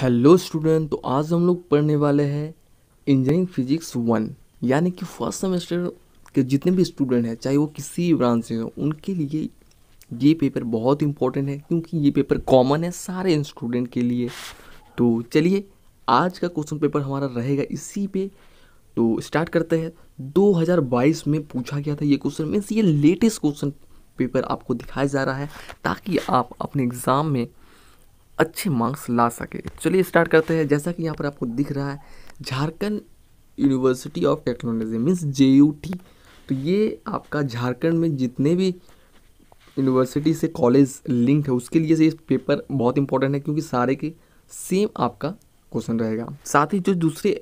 hello student तो आज हम लोग पढ़ने वाले हैं इंजीनियरिंग फिजिक्स वन यानी कि फर्स्ट सेमेस्टर के जितने भी स्टूडेंट हैं चाहे वो किसी ब्रांच से हो उनके लिए ये पेपर बहुत इंपॉर्टेंट है क्योंकि ये पेपर कॉमन है सारे स्टूडेंट के लिए तो चलिए आज का क्वेश्चन पेपर हमारा रहेगा इसी पे तो स्टार्ट करते हैं 2022 में पूछा गया था ये क्वेश्चन मीन्स ये लेटेस्ट क्वेश्चन पेपर आपको दिखाया जा रहा है ताकि आप अपने एग्ज़ाम में अच्छे मार्क्स ला सके चलिए स्टार्ट करते हैं जैसा कि यहाँ पर आपको दिख रहा है Jharkhand university of technology means J तो ये आपका झारखंड में जितने भी यूनिवर्सिटी से कॉलेज लिंक है उसके लिए से ये पेपर बहुत इंपॉर्टेंट है क्योंकि सारे के सेम आपका क्वेश्चन रहेगा साथ ही जो दूसरे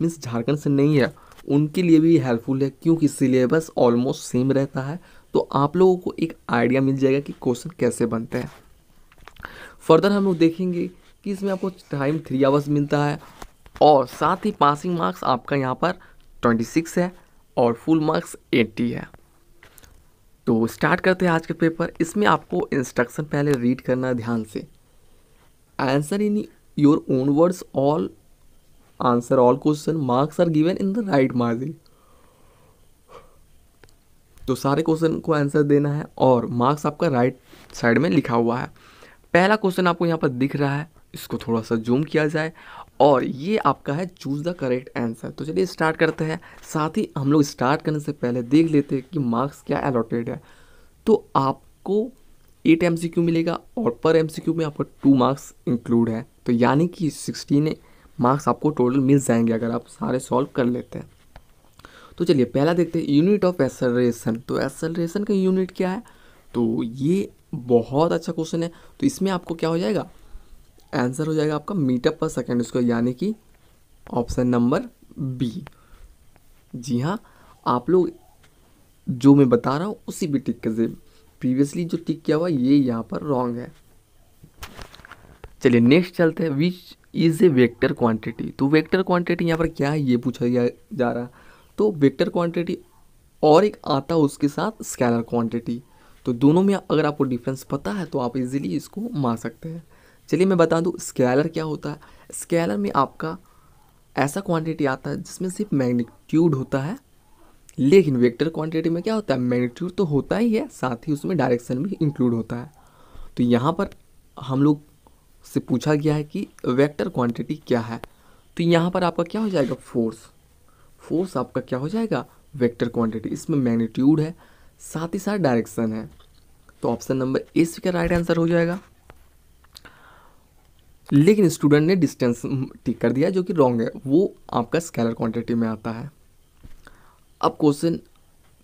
मीन्स झारखंड से नहीं है उनके लिए भी हेल्पफुल है क्योंकि सिलेबस ऑलमोस्ट सेम रहता है तो आप लोगों को एक आइडिया मिल जाएगा कि क्वेश्चन कैसे बनते हैं फर्दर हम लोग देखेंगे कि इसमें आपको टाइम थ्री आवर्स मिलता है और साथ ही पासिंग मार्क्स आपका यहाँ पर ट्वेंटी सिक्स है और फुल मार्क्स एट्टी है तो स्टार्ट करते हैं आज का पेपर इसमें आपको इंस्ट्रक्शन पहले रीड करना ध्यान से answer in your own words all answer all question marks are given in the right margin तो सारे क्वेश्चन को आंसर देना है और मार्क्स आपका राइट साइड में लिखा हुआ है पहला क्वेश्चन आपको यहाँ पर दिख रहा है इसको थोड़ा सा जूम किया जाए और ये आपका है चूज़ द करेक्ट आंसर तो चलिए स्टार्ट करते हैं साथ ही हम लोग स्टार्ट करने से पहले देख लेते हैं कि मार्क्स क्या अलॉटेड है तो आपको एट एम मिलेगा और पर एम में आपको टू मार्क्स इंक्लूड है तो यानी कि सिक्सटीन मार्क्स आपको टोटल मिल जाएंगे अगर आप सारे सॉल्व कर लेते हैं तो चलिए पहला देखते हैं यूनिट ऑफ एसलरेशन तो एसलरेशन का यूनिट क्या है तो ये बहुत अच्छा क्वेश्चन है तो इसमें आपको क्या हो जाएगा आंसर हो जाएगा आपका मीटर पर सेकेंड स्क्वायर यानी कि ऑप्शन नंबर बी जी हाँ आप लोग जो मैं बता रहा हूँ उसी भी टिक कर प्रीवियसली जो टिक किया हुआ ये यहाँ पर रॉन्ग है चलिए नेक्स्ट चलते हैं which is a vector quantity तो वेक्टर क्वांटिटी यहाँ पर क्या है ये पूछा जा रहा है तो वेक्टर क्वांटिटी और एक आता उसके साथ स्कैलर क्वांटिटी तो दोनों में अगर आपको डिफरेंस पता है तो आप इजीली इसको मार सकते हैं चलिए मैं बता दूँ स्केलर क्या होता है स्केलर में आपका ऐसा क्वांटिटी आता है जिसमें सिर्फ मैग्नीट्यूड होता है लेकिन वेक्टर क्वांटिटी में क्या होता है मैग्नीट्यूड तो होता ही है साथ ही उसमें डायरेक्शन भी इंक्लूड होता है तो यहाँ पर हम लोग से पूछा गया है कि वेक्टर क्वांटिटी क्या है तो यहाँ पर आपका क्या हो जाएगा फोर्स फोर्स आपका क्या हो जाएगा वेक्टर क्वांटिटी इसमें मैग्नीट्यूड है साथ ही साथ डायरेक्शन है तो ऑप्शन नंबर ए इसका राइट आंसर हो जाएगा लेकिन स्टूडेंट ने डिस्टेंस टिक कर दिया जो कि रॉन्ग है वो आपका स्केलर क्वांटिटी में आता है अब क्वेश्चन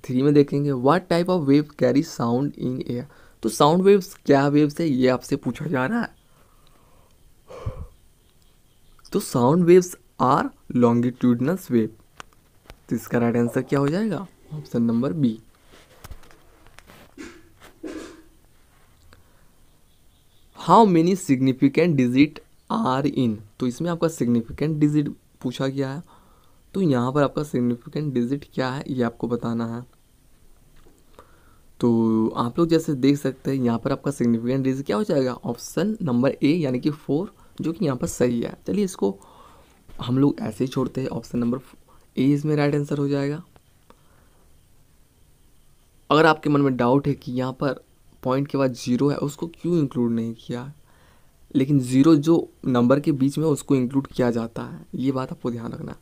थ्री में देखेंगे what type of wave carry sound in air तो साउंड वेव्स क्या वेव्स है ये आपसे पूछा जा रहा है तो sound waves are longitudinal wave तो इसका राइट आंसर क्या हो जाएगा option number B how many significant digit are in तो इसमें आपका सिग्निफिकेंट डिजिट पूछा गया है तो यहाँ पर आपका सिग्निफिकेंट डिजिट क्या है ये आपको बताना है तो आप लोग जैसे देख सकते हैं यहाँ पर आपका सिग्निफिकेंट डिजिट क्या हो जाएगा ऑप्शन नंबर ए यानी कि फोर जो कि यहाँ पर सही है चलिए इसको हम लोग ऐसे ही छोड़ते हैं ऑप्शन नंबर ए इसमें राइट आंसर हो जाएगा अगर आपके मन में डाउट है कि यहाँ पर पॉइंट के बाद ज़ीरो है उसको क्यों इंक्लूड नहीं किया लेकिन ज़ीरो जो नंबर के बीच में उसको इंक्लूड किया जाता है ये बात आपको ध्यान रखना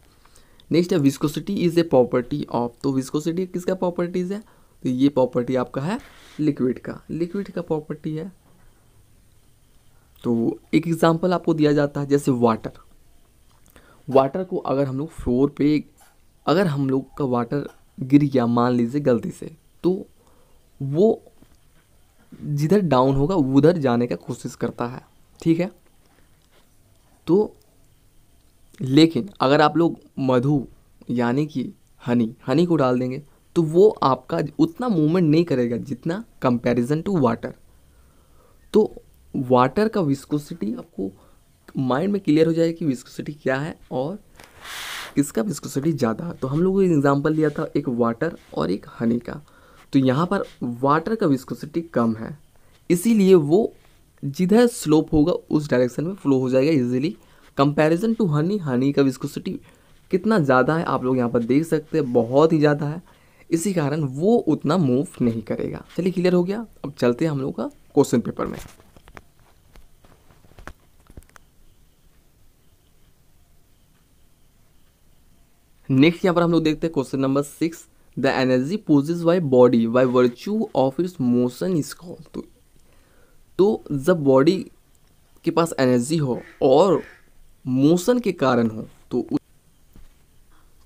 नेक्स्ट है viscosity is a property of तो विस्कोसिटी किसका प्रॉपर्टीज़ है तो ये प्रॉपर्टी आपका है लिक्विड का लिक्विड का प्रॉपर्टी है तो एक एग्जांपल आपको दिया जाता है जैसे वाटर वाटर को अगर हम लोग फ्लोर पे अगर हम लोग का वाटर गिर गया मान लीजिए गलती से तो वो जिधर डाउन होगा उधर जाने का कोशिश करता है ठीक है तो लेकिन अगर आप लोग मधु यानी कि हनी हनी को डाल देंगे तो वो आपका उतना मूवमेंट नहीं करेगा जितना कंपैरिजन टू वाटर तो वाटर का विस्कोसिटी आपको माइंड में क्लियर हो जाए कि विस्कोसिटी क्या है और किसका विस्कोसिटी ज़्यादा है तो हम लोगों ने एग्जाम्पल लिया था एक वाटर और एक हनी का तो यहाँ पर वाटर का विस्कोसिटी कम है इसीलिए वो जिधर स्लोप होगा उस डायरेक्शन में फ्लो हो जाएगा easily comparison to honey honey का विस्कोसिटी कितना ज़्यादा है आप लोग यहाँ पर देख सकते हैं बहुत ही ज़्यादा है इसी कारण वो उतना मूव नहीं करेगा चलिए क्लियर हो गया अब चलते हैं हम लोग का क्वेश्चन पेपर में नेक्स्ट यहाँ पर हम लोग देखते हैं question number six the energy possessed by body by virtue of its motion is called तो तो जब बॉडी के पास एनर्जी हो और मोशन के कारण हो तो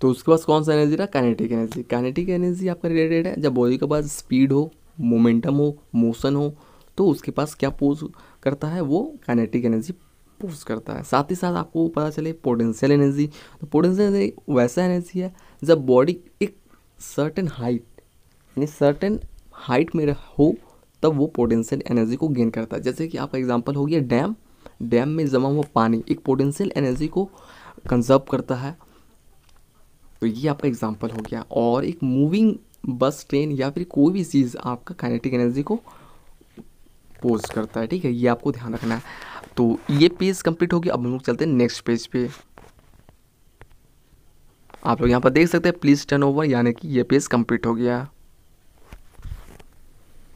तो उसके पास कौन सा एनर्जी रहा काइनेटिक एनर्जी काइनेटिक एनर्जी आपका रिलेटेड है जब बॉडी के पास स्पीड हो मोमेंटम हो मोशन हो तो उसके पास क्या पोज करता है वो काइनेटिक एनर्जी पोज करता है साथ ही साथ आपको पता चले पोटेंशियल एनर्जी तो पोटेंशियल एनर्जी वैसा एनर्जी है जब बॉडी एक सर्टेन हाइट यानी सर्टेन हाइट में हो तब वो पोटेंशियल एनर्जी को गेन करता है जैसे कि आपका एग्जाम्पल हो गया डैम डैम में जमा हुआ पानी एक पोटेंशियल एनर्जी को कंजर्व करता है तो ये आपका एग्जाम्पल हो गया और एक मूविंग बस ट्रेन या फिर कोई भी चीज़ आपका काइनेटिक एनर्जी को पोज करता है ठीक है ये आपको ध्यान रखना है तो ये पेज कंप्लीट हो गया अब हम लोग चलते हैं नेक्स्ट पेज पे आप लोग यहाँ पर देख सकते हैं प्लीज़ टर्न ओवर यानी कि ये पेज कंप्लीट हो गया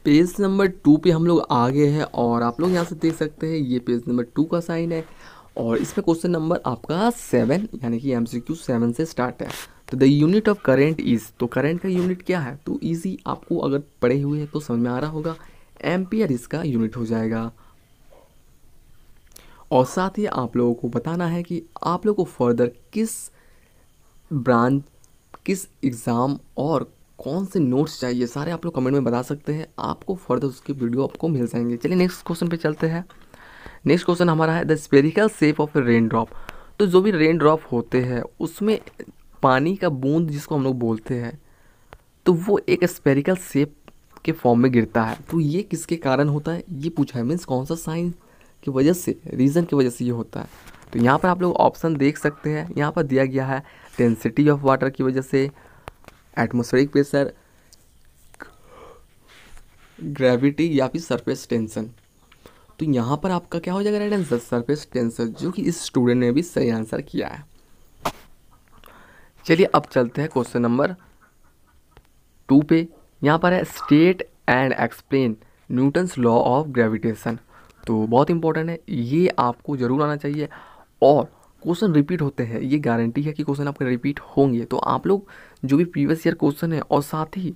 पेज नंबर टू पे हम लोग आ गए हैं और आप लोग यहाँ से देख सकते हैं ये पेज नंबर टू का साइन है और इसमें क्वेश्चन नंबर आपका सेवन यानी कि एम सी क्यू सेवन से स्टार्ट है तो the unit of current is तो करेंट का यूनिट क्या है तो ईजी आपको अगर पढ़े हुए हैं तो समझ में आ रहा होगा एम्पियर इसका यूनिट हो जाएगा और साथ ही आप लोगों को बताना है कि आप लोगों को फर्दर किस ब्रांड किस एग्ज़ाम और कौन से नोट्स चाहिए सारे आप लोग कमेंट में बता सकते हैं आपको फर्दर उसके वीडियो आपको मिल जाएंगे चलिए नेक्स्ट क्वेश्चन पे चलते हैं नेक्स्ट क्वेश्चन हमारा है the spherical shape of rain drop तो जो भी रेन ड्रॉप होते हैं उसमें पानी का बूंद जिसको हम लोग बोलते हैं तो वो एक स्पेरिकल सेप के फॉर्म में गिरता है तो ये किसके कारण होता है ये पूछा है मीन्स कौन सा साइंस की वजह से रीज़न की वजह से ये होता है तो यहाँ पर आप लोग ऑप्शन देख सकते हैं यहाँ पर दिया गया है डेंसिटी ऑफ वाटर की वजह से एटमोसफेरिक प्रेशर ग्रेविटी या फिर सरफेस टेंशन तो यहाँ पर आपका क्या हो जाएगा राइट आंसर सरफेस टेंशन जो कि इस स्टूडेंट ने भी सही आंसर किया है चलिए अब चलते हैं क्वेश्चन नंबर टू पे यहाँ पर है state and explain Newton's law of gravitation तो बहुत इंपॉर्टेंट है ये आपको ज़रूर आना चाहिए और क्वेश्चन रिपीट होते हैं ये गारंटी है कि क्वेश्चन आपके रिपीट होंगे तो आप लोग जो भी प्रीवियस ईयर क्वेश्चन है और साथ ही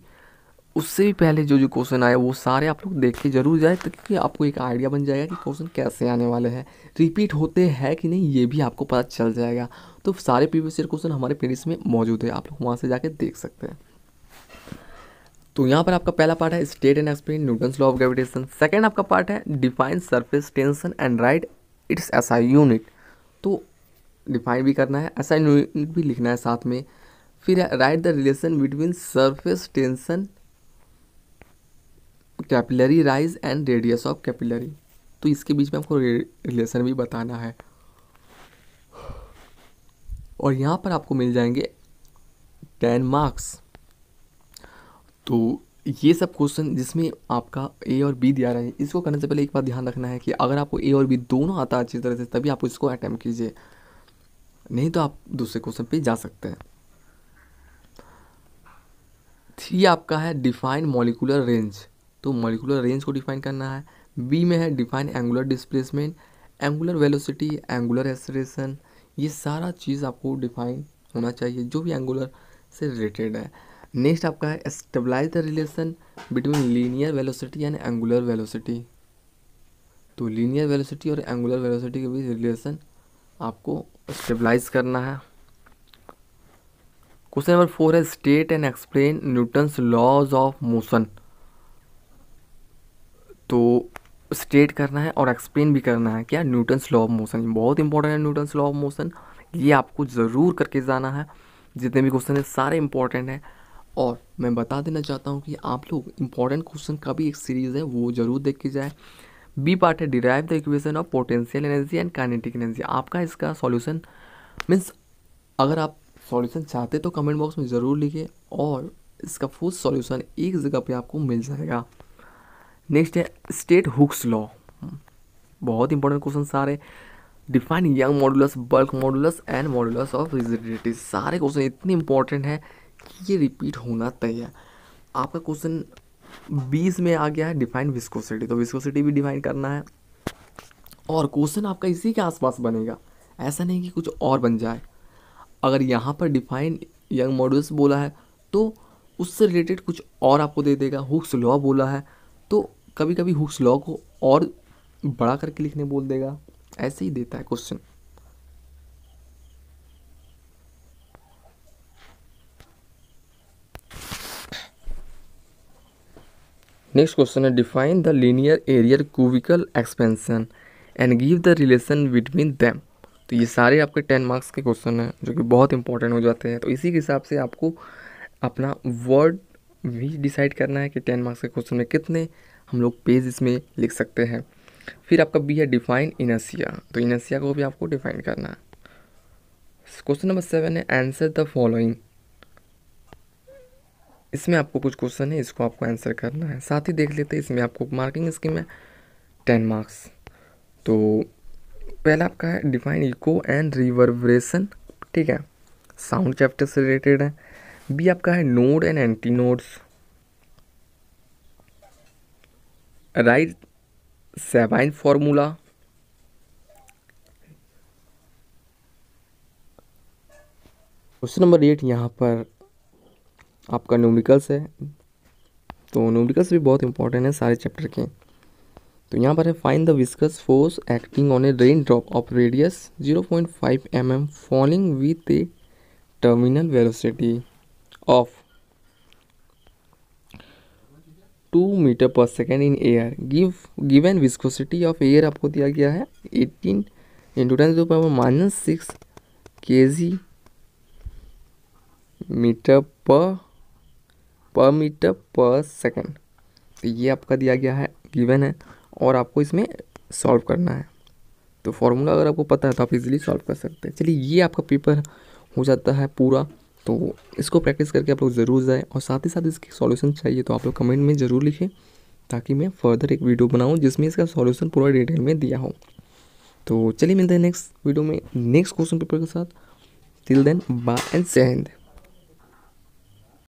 उससे भी पहले जो जो क्वेश्चन आए वो सारे आप लोग देख के जरूर जाए क्योंकि आपको एक आइडिया बन जाएगा कि क्वेश्चन कैसे आने वाले हैं रिपीट होते हैं कि नहीं ये भी आपको पता चल जाएगा तो सारे प्रीवियस ईयर क्वेश्चन हमारे पेरिस में मौजूद है आप लोग वहाँ से जाके देख सकते हैं तो यहाँ पर आपका पहला पार्ट है state and explain Newton's law of gravitation second आपका पार्ट है define surface tension and write its S I unit तो डिफाइन भी करना है असाइन यूनिट भी लिखना है साथ में फिर write the relation between surface tension capillary rise and radius of capillary तो इसके बीच में आपको रिलेशन भी बताना है और यहाँ पर आपको मिल जाएंगे टेन मार्क्स तो ये सब क्वेश्चन जिसमें आपका ए और बी दिया रहा है इसको करने से पहले एक बार ध्यान रखना है कि अगर आपको ए और बी दोनों आता है अच्छी तरह से तभी आप इसको अटैम्प्ट कीजिए नहीं तो आप दूसरे क्वेश्चन पे जा सकते हैं थ्री आपका है डिफाइन मॉलिकुलर रेंज तो मॉलिकुलर रेंज को डिफाइन करना है बी में है define angular displacement angular velocity angular acceleration ये सारा चीज़ आपको डिफाइन होना चाहिए जो भी एंगुलर से रिलेटेड है नेक्स्ट आपका है stabilise the relation between linear velocity and angular velocity तो लीनियर वेलोसिटी और एंगुलर वेलोसिटी के बीच रिलेशन आपको स्टेबलाइज करना है क्वेश्चन नंबर फोर है state and explain Newton's laws of motion तो स्टेट करना है और एक्सप्लेन भी करना है क्या न्यूटन्स लॉ ऑफ मोशन बहुत इंपॉर्टेंट है न्यूटन्स लॉ ऑफ मोशन ये आपको ज़रूर करके जाना है जितने भी क्वेश्चन है सारे इंपॉर्टेंट हैं और मैं बता देना चाहता हूँ कि आप लोग इंपॉर्टेंट क्वेश्चन का भी एक सीरीज़ है वो जरूर देख के जाए बी पार्ट है derive the equation of potential energy and kinetic energy आपका इसका सॉल्यूशन मीन्स अगर आप सॉल्यूशन चाहते तो कमेंट बॉक्स में ज़रूर लिखिए और इसका फुल सॉल्यूशन एक जगह पे आपको मिल जाएगा नेक्स्ट है स्टेट हुक्स लॉ बहुत इंपॉर्टेंट क्वेश्चन सारे define Young modulus bulk modulus and modulus of rigidity सारे क्वेश्चन इतने इंपॉर्टेंट हैं कि ये रिपीट होना तय है आपका क्वेश्चन बीस में आ गया है डिफाइन विस्कोसिटी तो विस्कोसिटी भी डिफाइन करना है और क्वेश्चन आपका इसी के आसपास बनेगा ऐसा नहीं कि कुछ और बन जाए अगर यहाँ पर डिफाइन यंग मॉडल्स बोला है तो उससे रिलेटेड कुछ और आपको दे देगा हुक्स लॉ बोला है तो कभी कभी हुक्स लॉ को और बड़ा करके लिखने बोल देगा ऐसे ही देता है क्वेश्चन नेक्स्ट क्वेश्चन है define the linear areal cubical expansion and give the relation between them तो ये सारे आपके टेन मार्क्स के क्वेश्चन हैं जो कि बहुत इंपॉर्टेंट हो जाते हैं तो इसी के हिसाब से आपको अपना वर्ड भी डिसाइड करना है कि टेन मार्क्स के क्वेश्चन में कितने हम लोग पेज इसमें लिख सकते हैं फिर आपका बी है डिफाइन इनसिया तो इनसिया को भी आपको डिफाइन करना है क्वेश्चन नंबर सेवन है आंसर द फॉलोइंग इसमें आपको कुछ क्वेश्चन है इसको आपको आंसर करना है साथ ही देख लेते हैं इसमें आपको मार्किंग स्कीम है टेन मार्क्स तो पहला आपका है डिफाइन इको एंड रिवर्बरेशन ठीक है साउंड चैप्टर से रिलेटेड है बी आपका है node and anti nodes right Sabine formula question number eight यहाँ पर आपका न्यूमरिकल्स है तो न्यूमरिकल्स भी बहुत इंपॉर्टेंट है सारे चैप्टर के तो यहाँ पर है fine the viscous force acting on a rain drop of radius 0.5 point five M M falling with a terminal velocity of two metre per second in air give given viscosity of air आपको दिया गया है eighteen into ten zero point minus six K G metre पर पर metre per second तो ये आपका दिया गया है गिवन है और आपको इसमें सॉल्व करना है तो फॉर्मूला अगर आपको पता है तो आप इजीली सॉल्व कर सकते हैं चलिए ये आपका पेपर हो जाता है पूरा तो इसको प्रैक्टिस करके आप लोग ज़रूर जाएँ और साथ ही साथ इसकी सॉल्यूशन चाहिए तो आप लोग कमेंट में ज़रूर लिखें ताकि मैं फर्दर एक वीडियो बनाऊँ जिसमें इसका सॉल्यूशन पूरा डिटेल में दिया हो तो चलिए मिलते हैं नेक्स्ट वीडियो में नेक्स्ट क्वेश्चन पेपर के साथ till then bye and send